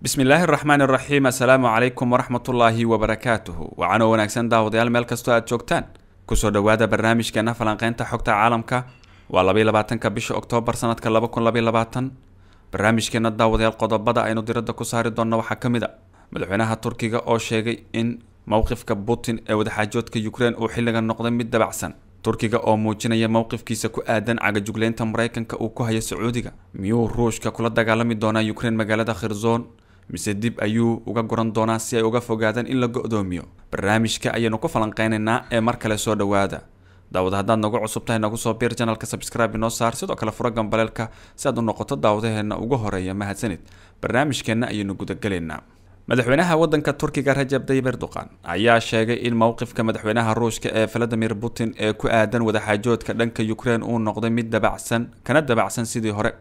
bismi illaahi araxmaan iraxiim assalaamu calaykum waraxmatullaahi wabarakaatuhu waxaanoo wanaagsan daawadayaal meel kastoo aad joogtaan kusoo dhowaada barnaamijkeena falanqeynta xogta caalamka waa labaiy labaatanka bisha oktoobar sanadka laba kun labaiy labaatan barnaamijkeena daawadayaal qodobada aynu diradda ku saari doonno waxaa ka mid a madaxweynaha turkiga oo sheegay in mowqifka putin ee wadaxaajoodka yukrain uu xilligan noqday mid dabacsan turkiga oo muujinaya mowqifkiisa ku aadan cagajugleynta maraykanka uu ku hayo sacuudiga miyuu ruushka kula dagaalami doonaa yukrain magaalada khirzoon mise dib ayuu uga goran doonaa si ay uga fogaadaan in la go-doomiyo barnaamijka ayaynu ku falanqeynaynaa ee mar kale soo dhowaada daawad haddaad nagu cusub tahay nagu soo biir janalka sabscribe inoo saar sidoo kale fura gambaleelka si aad u noqoto daawadaheena ugu horeeya mahadsanid barnaamijkeenna ayaynu gudagelaynaa madaxweynaha waddanka turkiga rajab dayib erdoqan ayaa sheegay in mowqifka madaxweynaha ruushka ee valadimir putin ee ku aadan wadaxaajoodka dhanka ukrein uu noqday mid dabacsan kana dabacsan sidii hore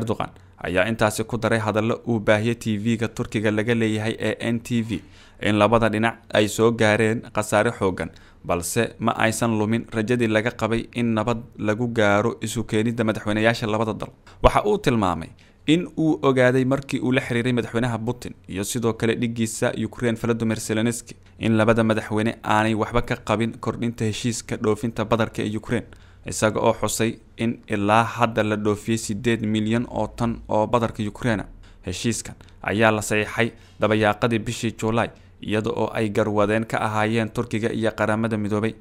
erdoqan ayaa intaasi ku daray hadallo uu t v ga turkiga laga leeyahay ee n t v in labada dhinac ay soo gaareen khasaare xoogan balse ma aysan lumin rajadii laga qabay in nabad lagu gaaro isu keenidda madaxweyneyaasha labada dal waxa uu tilmaamay in uu ogaaday markii uu la xiriiray madaxweynaha putin iyo sidoo kale dhigiisa ukrein valadomir seloneski in labada madaxweyne aanay waxba ka qabin kordhinta heshiiska dhoofinta badarka ee ukrein isaga oo xusay in ilaa hadda la dhoofiyey sideed milyan oo tan oo badarka ukreina heshiiskan ayaa la saxiixay dabayaaqadii bishii juulaay iyada oo ay garwadeen ka ahaayeen turkiga iyo qaramada midoobay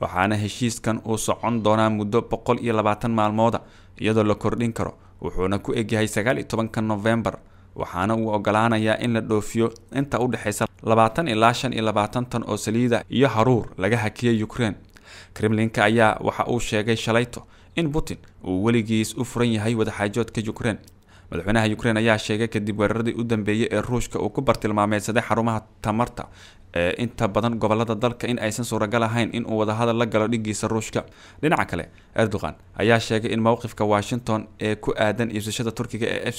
waxaana heshiiskan uu socon doonaa muddo boqol iyo labaatan maalmooda iyadoo la kordhin karo wuxuuna ku egyahay sagaal iyo tobanka novembar waxaana uu ogolaanayaa in la dhoofiyo inta u dhexaysa labaatan ilaa shan iyo labaatan tan oo saliida iyo haruur laga hakiyay ukrein kremlinka ayaa waxa uu sheegay shalayto in putin uu weligiis u furan yahay wadaxaajoodka ukrein madaxweynaha ukrein ayaa sheegay kadib weeraradii u dambeeyey ee ruushka uu ku bartilmaameysaday xarumaha tamarta ee inta badan gobollada dalka in aysan suuragal ahayn inuu wadahadal la galo dhigiisa ruushka dhinaca kale erdogan ayaa sheegay in mowqifka washington ee ku aadan iibsashada turkiga ee f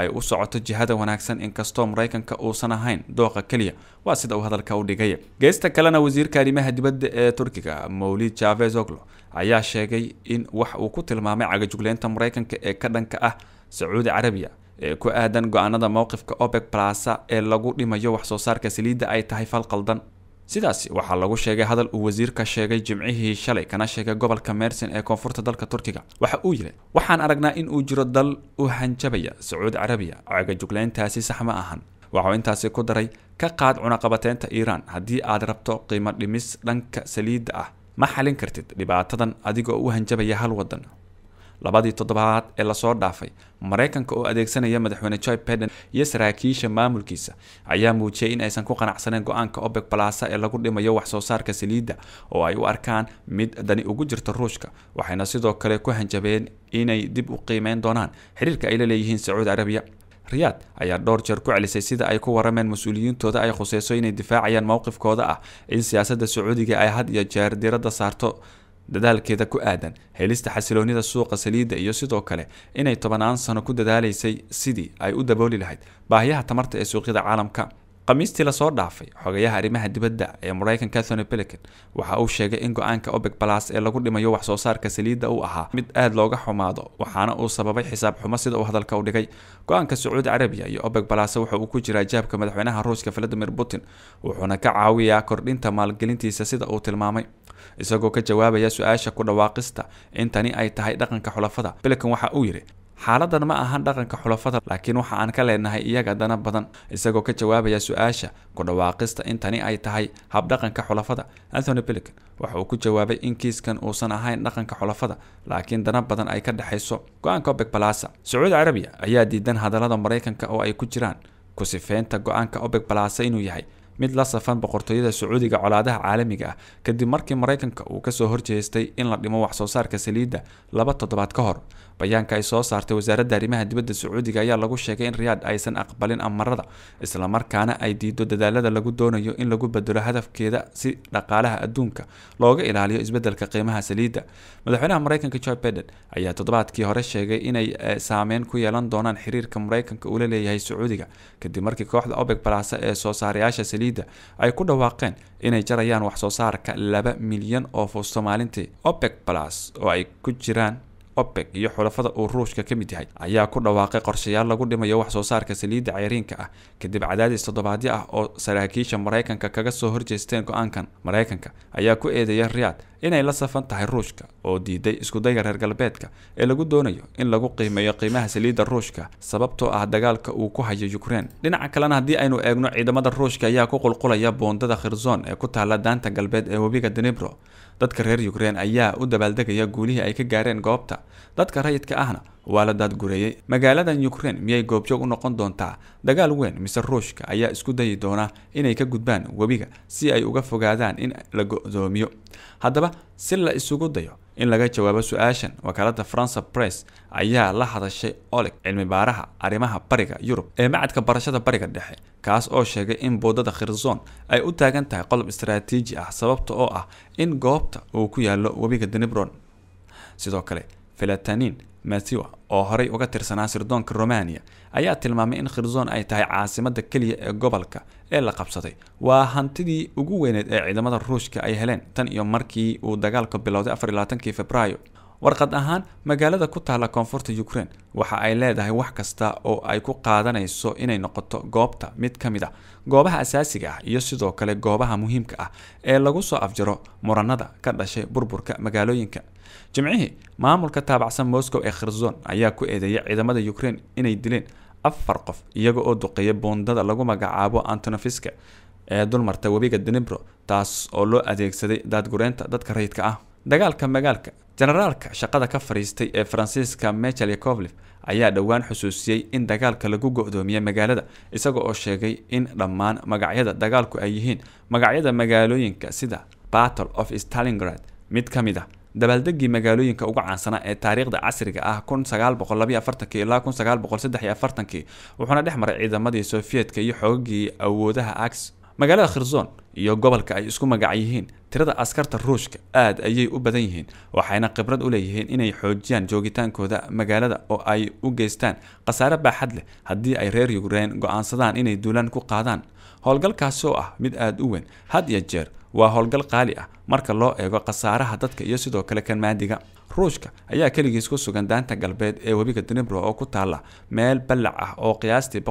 ay u socoto jihada wanaagsan inkastoo maraykanka uusan ahayn dooqa keliya waa sida uu hadalka u dhigay geesta kalena wasiirka arrimaha dibadda ee turkiga mowlid javes oglo ayaa sheegay in wax uu ku tilmaamay cagajugleynta maraykanka ee ka dhanka ah sacuudi carabiya ee ku aadan go-aanada mowqifka opec plasa ee lagu dhimayo waxsoo saarka saliidda ay tahay fal qaldan sidaas waxaa lagu sheegay hadal uu wasiirka sheegay jimcihii shalay kana sheegay gobolka mersin ee koonfurta dalka turkiga waxa uu yidhi waxaan aragnaa in uu jiro dal u hanjabaya sacuudi carabiya cagajuglayntaasi sax ma ahan waxau intaasi ku daray ka qaad cunaqabateynta iiraan haddii aad rabto qiimo dhimis dhanka saliidda ah ma xalin kartid dhibaatadan adigoo u hanjabaya hal waddan labadii toddobaad ee lasoo dhaafay maraykanka oo adeegsanaya madaxweyne joy biden iyo saraakiisha maamulkiisa ayaa muujiyay in aysan ku qanacsaneen go-aanka opec balasa ee lagu dhimayo wax soo saarka saliidda oo ay u arkaan mid dani ugu jirta ruushka waxayna sidoo kale ku hanjabeen inay dib u qiimeyn doonaan xiriirka ay la leeyihiin sacuudi arabiya riyaad ayaa dhowr jeer ku celisay sida ay ku warameen mas-uuliyiintooda ay khuseyso inay difaacayaan mowqifkooda ah in siyaasadda sacuudiga ay had iyo jeer diiradda saarto dadaalkeeda ku aadan helista xasiloonida suuqa saliidda iyo sidoo kale inay tobanaan sano ku dadaalaysay sidii ay u dabooli lahayd baahyaha tamarta ee suuqyada caalamka khamiistii lasoo dhaafay xogayaha arrimaha dibadda ee maraykanka anthony pelican waxa uu sheegay in go-aanka obeg balas ee lagu dhimayo wax soo saarka saliidda uu ahaa mid aad looga xumaado waxaana uu sababay xisaab xumo sida uu hadalka u dhigay go-aanka sacuudi carabiya iyo obeg balas waxa uu ku jiraa jaabka madaxweynaha ruuska valadimir putin wuxuuna ka caawiyaa kordhinta maalgelintiisa sida uu tilmaamay isagoo ka jawaabaya su-aasha ku dhawaaqista in tani ay tahay dhaqanka xulafada pelican waxa uu yidhi xaaladan ma ahan dhaqanka xulafada laakiin waxa aan ka leenahay iyaga dana badan isagoo ka jawaabaya su-aasha ku dhawaaqista in tani ay tahay habdhaqanka xulafada anthony bilican waxa uu ku jawaabay in kiiskan uusan ahayn dhaqanka xulafada laakiin dana badan ay ka dhexayso go-aanka opec balasa sacuudi carabiya ayaa diidan hadallada maraykanka oo ay ku jiraan ku sifeynta go-aanka opec balasa inuu yahay mid la safan boqortooyada sacuudiga colaadaha caalamiga ah kadib markii maraykanka uu kasoo horjeestay in la dhimo waxsoo saarka saliidda laba toddobaad ka hor bayaanka ay soo saartay wasaaradda arrimaha dibadda sacuudiga ayaa lagu sheegay in riyaad aysan aqbalin amarada islamarkaana ay diido dadaalada lagu doonayo in lagu bedelo hadafkeeda si dhaqaalaha adduunka looga ilaaliyo isbeddelka qiimaha saliidda madaxweynaha maraykanka joe biden ayaa toddobaadkii hore sheegay inay eh, saameyn ku yeelan doonaan xiriirka maraykanka uula leeyahay sacuudiga kadib markii kooxda obeg balase ee soo saarayaasha saliidda ay ku dhawaaqeen inay jarayaan wax soo saarka laba milyan oo fuusto maalintii opec balas oo ay ku jiraan opec iyo xulafada uu ruushka ka mid yahay ayaa ku dhawaaqay qorshayaal lagu dhimayo wax soo saarka saliidda ceyriinka ah kadib cadaadis toddobaadyo ah oo saraakiisha maraykanka kaga soo horjeesteen go-aankan maraykanka ayaa ku eedeeya riyaad inay la safan tahay ruushka oo diiday iskudayga reer galbeedka ee lagu doonayo in lagu qiimeeyo qiimaha saliidda ruushka sababtoo ah dagaalka uu ku hayo yukrain dhinaca kalena haddii aynu eegno ciidamada ruushka ayaa ku qulqulaya buundada khirzon ee ku taalla daanta galbeed ee webiga denibro dadka reer yukraine ayaa u dabaaldegaya guulihii ay ka gaareen goobta dadka rayidka ahna waa la daadgureeyey magaaladan yukraine miyay goobjoog u noqon doontaa dagaal weyn mise ruushka ayaa isku dayi doona inay ka gudbaan webiga si ay uga fogaadaan in la go-doomiyo haddaba si la isugu dayo in laga jawaabo su-aashan wakaaladda franca press ayaa la hadashay oleg cilmi baaraha arrimaha bariga yurub ee macadka barashada bariga dhexe kaas oo sheegay in boodada khirzon ay u taagan tahay qodob istaraatiiji ah sababta oo ah in goobta uu ku yaalo webiga denibron sidoo kale filatanin masiwa oo horay uga tirsanaa sirdoonka romania ayaa tilmaamay in khirzoon ay tahay caasimadda keliya ee gobolka ee la qabsaday waa hantidii ugu weyneed ee ciidamada ruushka ay heleen tan iyo markii uu dagaalku bilowday afar iyo labaatankii februaayo warqad ahaan magaalada ku taalla koonfurta ukraine waxa ay leedahay wax kasta oo ay ku qaadanayso inay noqoto goobta mid ka mid a ah, goobaha asaasiga ah iyo sidoo kale goobaha muhiimka ah ee lagu soo afjaro muranada ka dhashay burburka magaalooyinka jimcihii maamulka taabacsan moscow ee khirzon ayaa ku eedeeyay ciidamada ukraine inay dileen afar qof iyaga oo duqeeya buundada lagu magacaabo antonofiska ee dulmarta webiga denebro taas oo loo adeegsaday daadgureynta dadka rayidka ah dagaalka magaalka generaalka shaqada ka fadhiistay ee faransiiska michel yakovlif ayaa dhowaan xusuusiyey in dagaalka lagu go-doomiye magaalada isaga oo sheegay in dhammaan magacyada dagaalku ay yihiin magacyada magaalooyinka sida battle of stalingrad mid ka mid ah dabaaldeggii magaalooyinka ugu caansanaa ee taariikhda casriga ah kun ilaa wuxuuna dhex maray ciidamadii soviyedka iyo xoogagii awoodaha ax magaalada kherson iyo gobolka ay isku magac yihiin tirada askarta ruushka aad ayay u badan yihiin waxayna khibrad u leeyihiin inay xoojiyaan joogitaankooda magaalada oo ay u geystaan khasaare baaxad leh haddii ay reer yukrain go-aansadaan inay duulaan ku qaadaan howlgalkaasi oo ah mid aada u weyn had iyo jeer waa howlgal qaali ah marka loo eego khasaaraha dadka iyo sidoo kale kanmaadiga ruushka ayaa keligiis ku sugan daanta galbeed ee webiga dnebro oo ku taalla meel ballac ah oo qiyaastii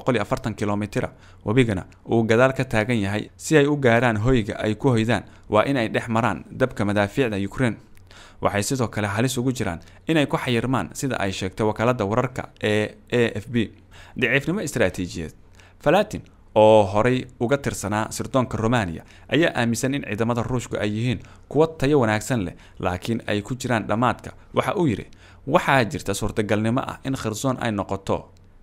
kilomitra ah. webigana uu gadaal ka taagan yahay si ay u gaaraan hoyga ay ku hoydaan waa in ay dhex maraan dabka madaafiicda ukrein waxay sidoo kale halis ugu jiraan inay ku xayirmaan sida ay sheegtay wakaaladda wararka ee a f b daciifnimo istaraatiijiyeed falatin oo horay uga tirsanaa sirdoonka romania ayaa aaminsan in ciidamada ruushku ay yihiin kuwa tayo wanaagsan leh laakiin ay ku jiraan dhammaadka waxa uu yidhi waxaa jirta suurtagalnimo ah in kherson ay noqoto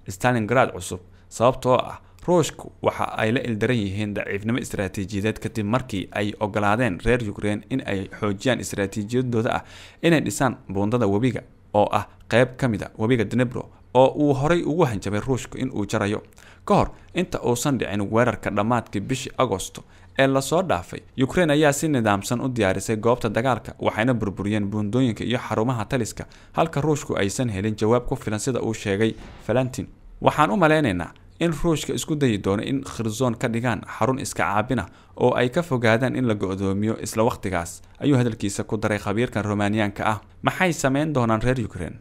stalingrad cusub sababtoo ah ruushku waxa ay la ildaran yihiin daciifnimo istaraatiijiyadeed kadib markii ay ogolaadeen reer ukrein in ay xoojiyaan istaraatiijiyadooda ah inay dhisaan buundada webiga oo ah qayb ka mid a ah webiga denebro oo uu horay ugu hanjamay ruushku inuu jarayo ka hor inta uusan dhicin weerarka dhammaadkii bishii agosto ee lasoo dhaafay ukraine ayaa si nidaamsan u diyaarisay goobta dagaalka waxayna burburiyeen buundooyinka iyo xarumaha taliska halka ruushku aysan helin jawaab ku filan sida uu sheegay falantin waxaan u malaynaynaa in ruushka isku dayi doono in khirzoon ka dhigaan xarun iska caabina oo ay ka fogaadaan in la go-doomiyo isla wakhtigaas ayuu hadalkiisa ku daray khabiirkan romaniyaanka ah maxay samayn doonaan reer ukraine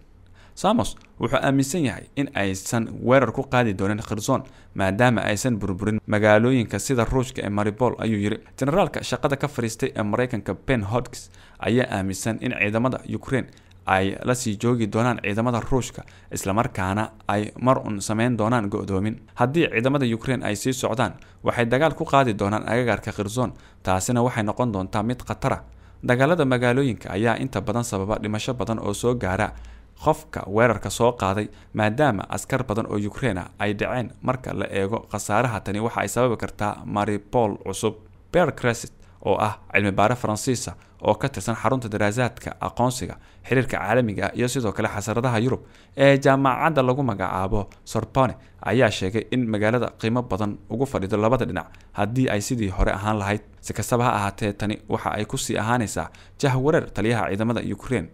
samos wuxuu aaminsan yahay in aysan weerar ku qaadi doonin khirson maadaama aysan burburin magaalooyinka sida ruushka ee maribol ayuu yiri generaalka shaqada ka fadhiistay ee maraykanka ben hodgs ayaa aaminsan in ciidamada ukraine ay lasii joogi doonaan ciidamada ruushka islamarkaana ay mar un samayn doonaan go-doomin haddii ciidamada ukraine ay sii socdaan waxay dagaal ku qaadi doonaan agagaarka khirson taasina waxay noqon doontaa mid khatara dagaalada magaalooyinka ayaa inta badan sababa dhimasho badan oo soo gaara qofka weerarka soo qaaday maadaama askar badan oo ukreina ah ay dhaceen marka la eego khasaaraha tani waxa ay sababi kartaa maripol cusub ber crest oo ah cilmi baare faransiisa ah oo ka tirsan xarunta daraasaadka aqoonsiga xiriirka caalamiga ah, iyo sidoo kale xasaradaha yurub ee jaamacadda lagu magacaabo sorbone ayaa sheegay in magaalada qiimo badan ugu fadhido labada dhinac haddii ay sidii hore ahaan lahayd si kastaba ha ahaatee tani waxa ay kusii ahaanaysaa jahwareer taliyaha ciidamada ukraine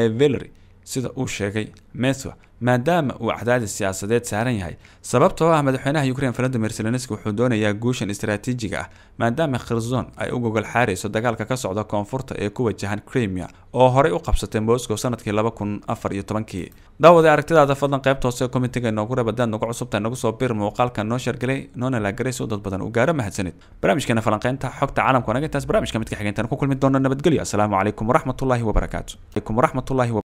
ee velery sida uu sheegay metho maadaama uu cadaadis siyaasadeed saaran yahay sababtoo ah madaxweynaha ukrain valadimir selonesk wuxuu doonayaa guushan istaraatiijiga ah maadaama khirzon ay u gogol xaarayso dagaalka ka socda koonfurta ee ku wajahan crimia oo horay u qabsatay moscow sanadkii laba kun afar iyo tobankii daawada aragtidaada fadlan qaybta hoose komitiga inoogu reeb hadaad nagu cusubtahay nagu soo bir muuqaalka noo shargelay noona laagareys oo dad badan uu gaaro mahadsanid barnaamijkeena falanqeynta xogta caalamka wanaga intaas barnaamijka midka xigeentaan ku kulmi doona nabadgelyo asalaamu calaykum waraxmatullaahi wabarakaatu